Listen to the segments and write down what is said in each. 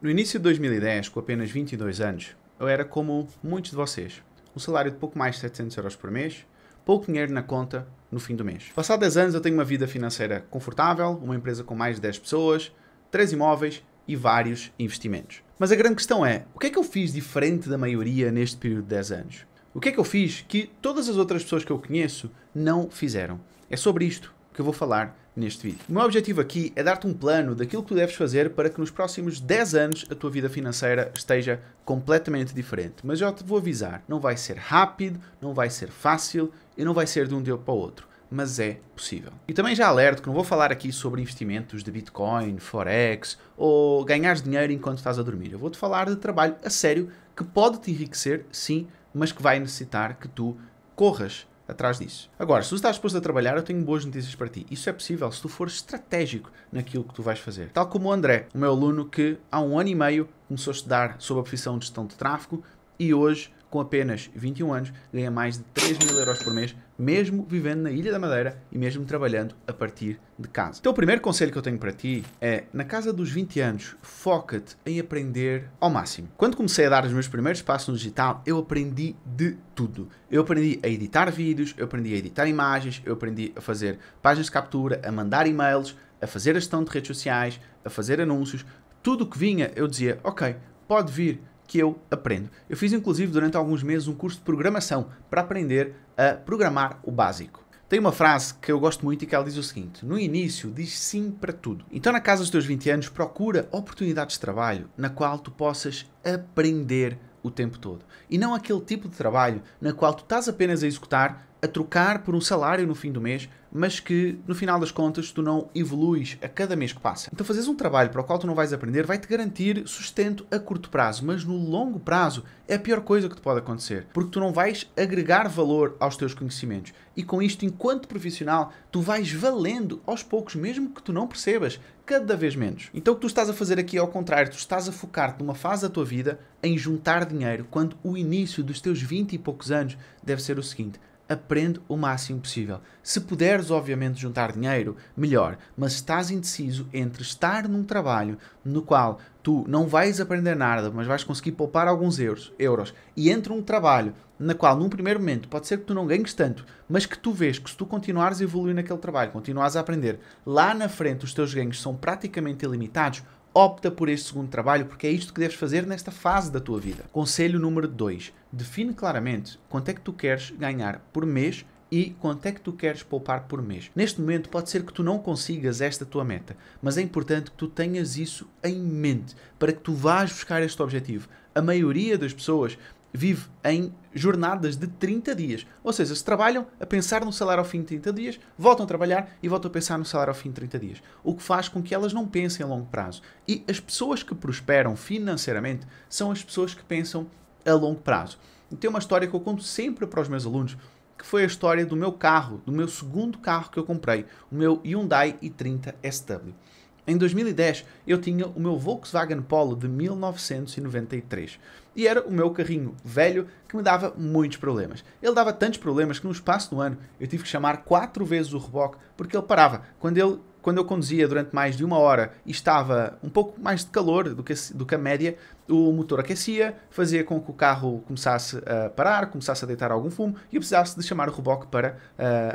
No início de 2010, com apenas 22 anos, eu era como muitos de vocês. Um salário de pouco mais de 700 euros por mês, pouco dinheiro na conta no fim do mês. Passados 10 anos, eu tenho uma vida financeira confortável, uma empresa com mais de 10 pessoas, 3 imóveis e vários investimentos. Mas a grande questão é, o que é que eu fiz diferente da maioria neste período de 10 anos? O que é que eu fiz que todas as outras pessoas que eu conheço não fizeram? É sobre isto que eu vou falar neste vídeo. O meu objetivo aqui é dar-te um plano daquilo que tu deves fazer para que nos próximos 10 anos a tua vida financeira esteja completamente diferente. Mas já te vou avisar, não vai ser rápido, não vai ser fácil e não vai ser de um dia para o outro mas é possível. E também já alerto que não vou falar aqui sobre investimentos de Bitcoin, Forex ou ganhar dinheiro enquanto estás a dormir. Eu vou-te falar de trabalho a sério que pode te enriquecer, sim, mas que vai necessitar que tu corras atrás disso. Agora, se tu estás disposto a trabalhar, eu tenho boas notícias para ti. Isso é possível se tu for estratégico naquilo que tu vais fazer. Tal como o André, o meu aluno que há um ano e meio começou a estudar sobre a profissão de gestão de tráfego e hoje com apenas 21 anos, ganha mais de 3 mil euros por mês, mesmo vivendo na Ilha da Madeira e mesmo trabalhando a partir de casa. Então, o primeiro conselho que eu tenho para ti é: na casa dos 20 anos, foca-te em aprender ao máximo. Quando comecei a dar os meus primeiros passos no digital, eu aprendi de tudo. Eu aprendi a editar vídeos, eu aprendi a editar imagens, eu aprendi a fazer páginas de captura, a mandar e-mails, a fazer a gestão de redes sociais, a fazer anúncios. Tudo o que vinha, eu dizia: ok, pode vir que eu aprendo. Eu fiz inclusive durante alguns meses um curso de programação para aprender a programar o básico. Tem uma frase que eu gosto muito e que ela diz o seguinte: no início diz sim para tudo. Então, na casa dos teus 20 anos, procura oportunidades de trabalho na qual tu possas aprender o tempo todo. E não aquele tipo de trabalho na qual tu estás apenas a executar a trocar por um salário no fim do mês, mas que no final das contas tu não evoluís a cada mês que passa. Então fazeres um trabalho para o qual tu não vais aprender vai te garantir sustento a curto prazo, mas no longo prazo é a pior coisa que te pode acontecer, porque tu não vais agregar valor aos teus conhecimentos. E com isto, enquanto profissional, tu vais valendo aos poucos, mesmo que tu não percebas, cada vez menos. Então o que tu estás a fazer aqui é ao contrário, tu estás a focar-te numa fase da tua vida em juntar dinheiro, quando o início dos teus 20 e poucos anos deve ser o seguinte: aprende o máximo possível. Se puderes, obviamente, juntar dinheiro, melhor, mas estás indeciso entre estar num trabalho no qual tu não vais aprender nada, mas vais conseguir poupar alguns euros, euros e entre um trabalho na qual, num primeiro momento, pode ser que tu não ganhes tanto, mas que tu vês que se tu continuares a evoluir naquele trabalho, continuares a aprender, lá na frente os teus ganhos são praticamente ilimitados opta por este segundo trabalho porque é isto que deves fazer nesta fase da tua vida. Conselho número 2. Define claramente quanto é que tu queres ganhar por mês e quanto é que tu queres poupar por mês. Neste momento pode ser que tu não consigas esta tua meta, mas é importante que tu tenhas isso em mente para que tu vás buscar este objetivo. A maioria das pessoas vive em jornadas de 30 dias. Ou seja, se trabalham a pensar no salário ao fim de 30 dias, voltam a trabalhar e voltam a pensar no salário ao fim de 30 dias. O que faz com que elas não pensem a longo prazo. E as pessoas que prosperam financeiramente são as pessoas que pensam a longo prazo. E tem uma história que eu conto sempre para os meus alunos, que foi a história do meu carro, do meu segundo carro que eu comprei, o meu Hyundai i30 SW. Em 2010, eu tinha o meu Volkswagen Polo de 1993 e era o meu carrinho velho que me dava muitos problemas. Ele dava tantos problemas que num espaço do ano eu tive que chamar quatro vezes o reboque porque ele parava. Quando ele quando eu conduzia durante mais de uma hora e estava um pouco mais de calor do que, do que a média, o motor aquecia, fazia com que o carro começasse a parar, começasse a deitar algum fumo e eu precisasse de chamar o reboque para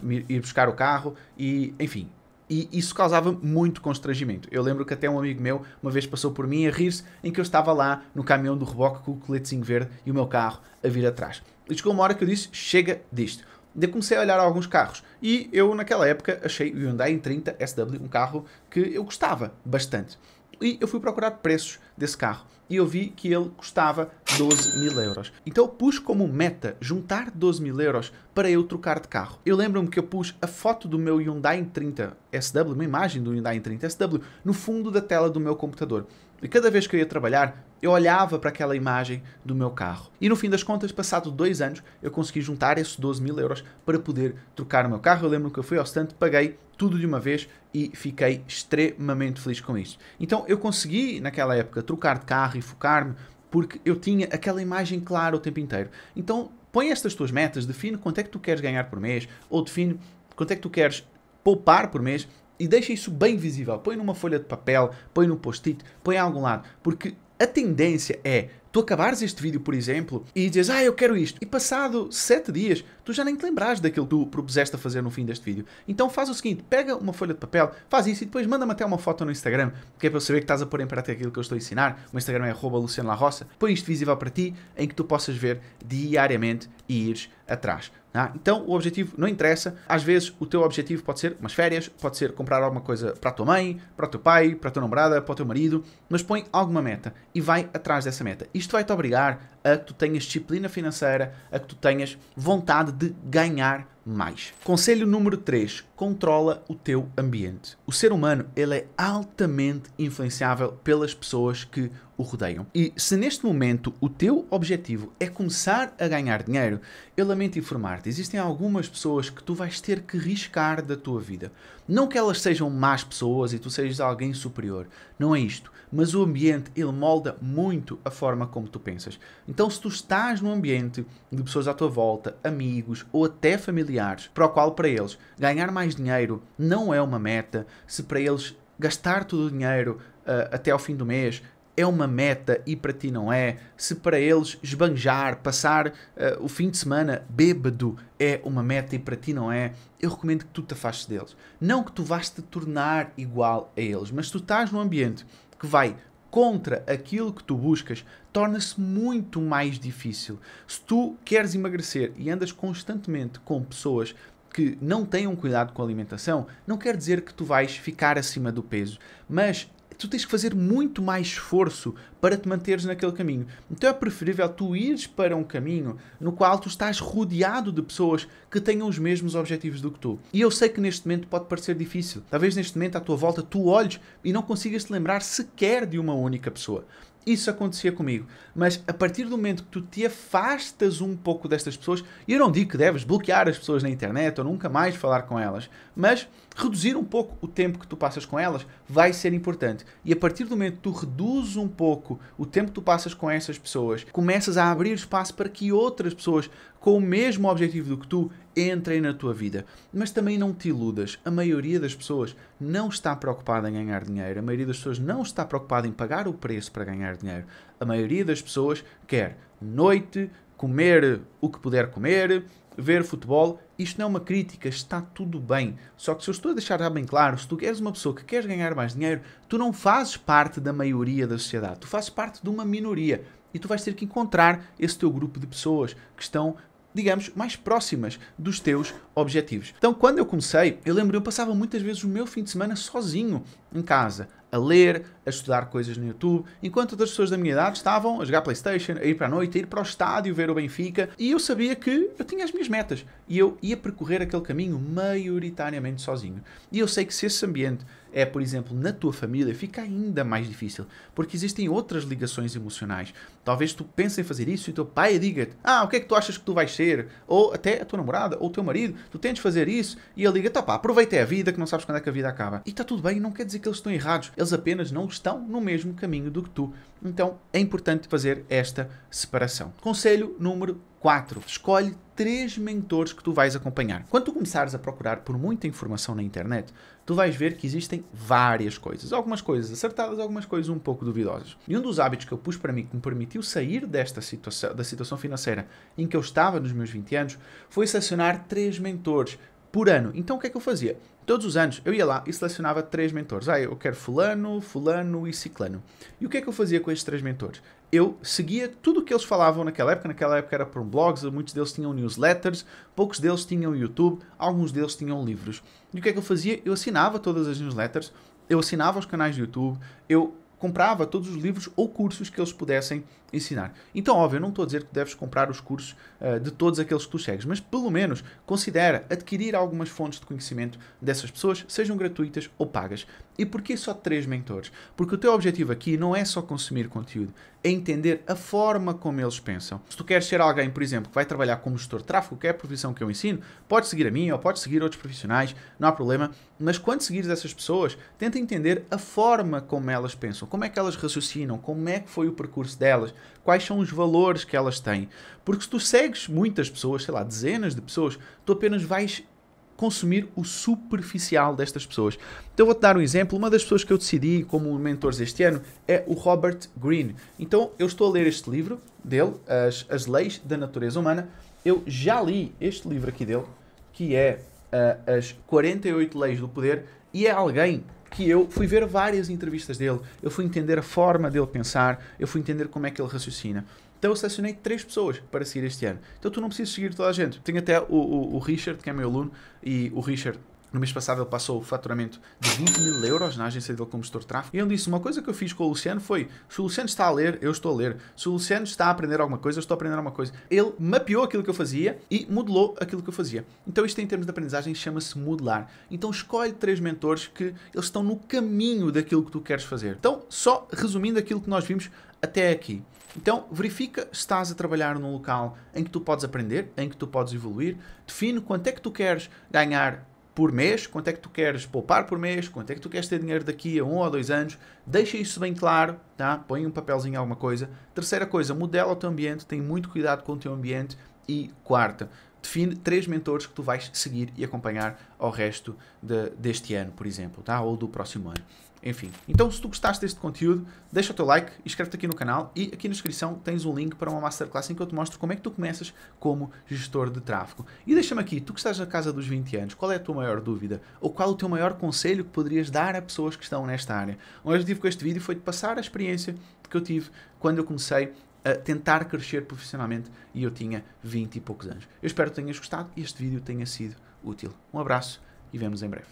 uh, ir buscar o carro e, enfim, e isso causava muito constrangimento. Eu lembro que até um amigo meu uma vez passou por mim a rir-se em que eu estava lá no caminhão do reboque com o coletezinho verde e o meu carro a vir atrás. E chegou uma hora que eu disse: chega disto. Eu comecei a olhar alguns carros e eu, naquela época, achei o Hyundai i30 SW um carro que eu gostava bastante. E eu fui procurar preços desse carro e eu vi que ele custava 12 mil euros. Então eu pus como meta juntar 12 mil euros para eu trocar de carro. Eu lembro-me que eu pus a foto do meu Hyundai 30 SW, uma imagem do Hyundai 30 SW, no fundo da tela do meu computador. E cada vez que eu ia trabalhar, eu olhava para aquela imagem do meu carro. E no fim das contas, passado dois anos, eu consegui juntar esses 12 mil euros para poder trocar o meu carro. Eu lembro que eu fui ao stand, paguei tudo de uma vez e fiquei extremamente feliz com isso. Então eu consegui, naquela época, trocar de carro e focar-me porque eu tinha aquela imagem clara o tempo inteiro. Então põe estas tuas metas, define quanto é que tu queres ganhar por mês, ou define quanto é que tu queres poupar por mês e deixa isso bem visível. Põe numa folha de papel, põe num post-it, põe a algum lado, porque a tendência é tu acabares este vídeo, por exemplo, e dizes, ah, eu quero isto, e passado 7 dias, tu já nem te lembras daquilo que tu propuseste a fazer no fim deste vídeo. Então faz o seguinte, pega uma folha de papel, faz isso e depois manda-me até uma foto no Instagram, que é para eu saber que estás a pôr em prática aquilo que eu estou a ensinar. O Instagram é Luciano Larroça. Põe isto visível para ti, em que tu possas ver diariamente e ires atrás. Ah, então o objetivo não interessa. Às vezes o teu objetivo pode ser umas férias, pode ser comprar alguma coisa para a tua mãe, para o teu pai, para a tua namorada, para o teu marido, mas põe alguma meta e vai atrás dessa meta. Isto vai-te obrigar a que tu tenhas disciplina financeira, a que tu tenhas vontade de ganhar mais. Conselho número 3: controla o teu ambiente. O ser humano ele é altamente influenciável pelas pessoas que o rodeiam. E se neste momento o teu objetivo é começar a ganhar dinheiro, eu lamento informar-te, existem algumas pessoas que tu vais ter que riscar da tua vida. Não que elas sejam más pessoas e tu sejas alguém superior, não é isto, mas o ambiente ele molda muito a forma como tu pensas. Então, se tu estás num ambiente de pessoas à tua volta, amigos ou até familiares, para o qual para eles ganhar mais dinheiro não é uma meta, se para eles gastar todo o dinheiro uh, até ao fim do mês é uma meta e para ti não é, se para eles esbanjar, passar uh, o fim de semana bêbado é uma meta e para ti não é, eu recomendo que tu te afastes deles. Não que tu vás te tornar igual a eles, mas tu estás num ambiente que vai contra aquilo que tu buscas, torna-se muito mais difícil. Se tu queres emagrecer e andas constantemente com pessoas que não tenham cuidado com a alimentação, não quer dizer que tu vais ficar acima do peso, mas tu tens que fazer muito mais esforço para te manteres naquele caminho. Então é preferível tu ires para um caminho no qual tu estás rodeado de pessoas que tenham os mesmos objetivos do que tu. E eu sei que neste momento pode parecer difícil. Talvez neste momento à tua volta tu olhes e não consigas te lembrar sequer de uma única pessoa isso acontecia comigo. Mas a partir do momento que tu te afastas um pouco destas pessoas, e eu não digo que deves bloquear as pessoas na internet ou nunca mais falar com elas, mas reduzir um pouco o tempo que tu passas com elas vai ser importante. E a partir do momento que tu reduzes um pouco o tempo que tu passas com essas pessoas, começas a abrir espaço para que outras pessoas com o mesmo objetivo do que tu, entrem na tua vida. Mas também não te iludas. A maioria das pessoas não está preocupada em ganhar dinheiro. A maioria das pessoas não está preocupada em pagar o preço para ganhar dinheiro. A maioria das pessoas quer noite, comer o que puder comer, ver futebol. Isto não é uma crítica, está tudo bem. Só que se eu estou a deixar já bem claro, se tu queres uma pessoa que queres ganhar mais dinheiro, tu não fazes parte da maioria da sociedade. Tu fazes parte de uma minoria. E tu vais ter que encontrar esse teu grupo de pessoas que estão digamos, mais próximas dos teus objetivos. Então, quando eu comecei, eu lembro, eu passava muitas vezes o meu fim de semana sozinho em casa, a ler, a estudar coisas no YouTube, enquanto outras pessoas da minha idade estavam a jogar Playstation, a ir para a noite, a ir para o estádio ver o Benfica, e eu sabia que eu tinha as minhas metas, e eu ia percorrer aquele caminho maioritariamente sozinho. E eu sei que se esse ambiente é, por exemplo, na tua família, fica ainda mais difícil, porque existem outras ligações emocionais. Talvez tu penses em fazer isso e o teu pai diga-te: Ah, o que é que tu achas que tu vais ser? Ou até a tua namorada ou o teu marido, tu tentes fazer isso e ele liga: Tá pá, aproveita é a vida que não sabes quando é que a vida acaba. E está tudo bem, não quer dizer que eles estão errados. Eles eles apenas não estão no mesmo caminho do que tu. Então é importante fazer esta separação. Conselho número 4. Escolhe três mentores que tu vais acompanhar. Quando tu começares a procurar por muita informação na internet, tu vais ver que existem várias coisas. Algumas coisas acertadas, algumas coisas um pouco duvidosas. E um dos hábitos que eu pus para mim que me permitiu sair desta situação, da situação financeira em que eu estava nos meus 20 anos, foi sancionar três mentores por ano. Então o que é que eu fazia? Todos os anos eu ia lá e selecionava três mentores. Ah, eu quero fulano, fulano e ciclano. E o que é que eu fazia com estes três mentores? Eu seguia tudo o que eles falavam naquela época. Naquela época era por blogs, muitos deles tinham newsletters, poucos deles tinham YouTube, alguns deles tinham livros. E o que é que eu fazia? Eu assinava todas as newsletters, eu assinava os canais de YouTube, eu comprava todos os livros ou cursos que eles pudessem ensinar. Então, óbvio, eu não estou a dizer que deves comprar os cursos uh, de todos aqueles que tu segues, mas pelo menos considera adquirir algumas fontes de conhecimento dessas pessoas, sejam gratuitas ou pagas. E porquê só três mentores? Porque o teu objetivo aqui não é só consumir conteúdo, é entender a forma como eles pensam. Se tu queres ser alguém, por exemplo, que vai trabalhar como gestor de tráfego, que é a profissão que eu ensino, pode seguir a mim ou pode seguir outros profissionais, não há problema, mas quando seguires essas pessoas, tenta entender a forma como elas pensam, como é que elas raciocinam, como é que foi o percurso delas, quais são os valores que elas têm. Porque se tu segues muitas pessoas, sei lá, dezenas de pessoas, tu apenas vais consumir o superficial destas pessoas. Então vou-te dar um exemplo. Uma das pessoas que eu decidi como mentores este ano é o Robert Greene. Então eu estou a ler este livro dele, As, As Leis da Natureza Humana. Eu já li este livro aqui dele, que é uh, as 48 leis do poder e é alguém que eu fui ver várias entrevistas dele, eu fui entender a forma dele pensar, eu fui entender como é que ele raciocina. Então eu selecionei três pessoas para seguir este ano. Então tu não precisas seguir toda a gente. Tenho até o, o, o Richard, que é meu aluno, e o Richard no mês passado ele passou o faturamento de 20 mil euros na agência dele como gestor de tráfego. E ele disse, uma coisa que eu fiz com o Luciano foi, se o Luciano está a ler, eu estou a ler. Se o Luciano está a aprender alguma coisa, eu estou a aprender alguma coisa. Ele mapeou aquilo que eu fazia e modelou aquilo que eu fazia. Então isto em termos de aprendizagem chama-se modelar. Então escolhe três mentores que eles estão no caminho daquilo que tu queres fazer. Então, só resumindo aquilo que nós vimos até aqui. Então, verifica se estás a trabalhar num local em que tu podes aprender, em que tu podes evoluir, define quanto é que tu queres ganhar por mês, quanto é que tu queres poupar por mês, quanto é que tu queres ter dinheiro daqui a um ou dois anos, deixa isso bem claro, tá? põe um papelzinho, alguma coisa. Terceira coisa, modela o teu ambiente, tem muito cuidado com o teu ambiente. E quarta, define três mentores que tu vais seguir e acompanhar ao resto de, deste ano, por exemplo, tá? ou do próximo ano. Enfim, então se tu gostaste deste conteúdo, deixa o teu like, inscreve-te aqui no canal e aqui na descrição tens um link para uma masterclass em que eu te mostro como é que tu começas como gestor de tráfego. E deixa-me aqui, tu que estás na casa dos 20 anos, qual é a tua maior dúvida? Ou qual é o teu maior conselho que poderias dar a pessoas que estão nesta área? O objetivo com este vídeo foi de passar a experiência que eu tive quando eu comecei a tentar crescer profissionalmente e eu tinha 20 e poucos anos. Eu espero que tenhas gostado e este vídeo tenha sido útil. Um abraço e vemos em breve.